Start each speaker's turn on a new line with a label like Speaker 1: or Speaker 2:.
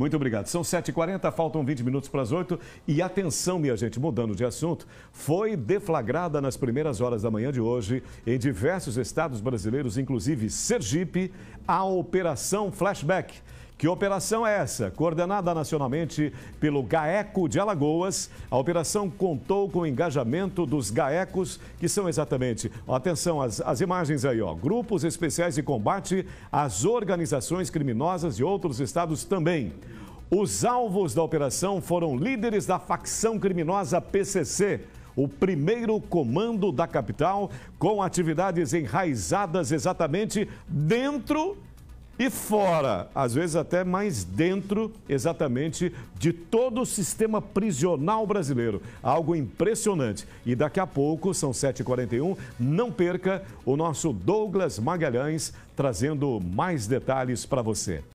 Speaker 1: Muito obrigado. São 7h40, faltam 20 minutos para as 8 E atenção, minha gente, mudando de assunto, foi deflagrada nas primeiras horas da manhã de hoje, em diversos estados brasileiros, inclusive Sergipe, a Operação Flashback que operação é essa? Coordenada nacionalmente pelo GAECO de Alagoas, a operação contou com o engajamento dos GAECOs, que são exatamente, atenção às, às imagens aí, ó, grupos especiais de combate às organizações criminosas de outros estados também. Os alvos da operação foram líderes da facção criminosa PCC, o primeiro comando da capital, com atividades enraizadas exatamente dentro e fora, às vezes até mais dentro exatamente de todo o sistema prisional brasileiro. Algo impressionante. E daqui a pouco, são 7h41, não perca o nosso Douglas Magalhães trazendo mais detalhes para você.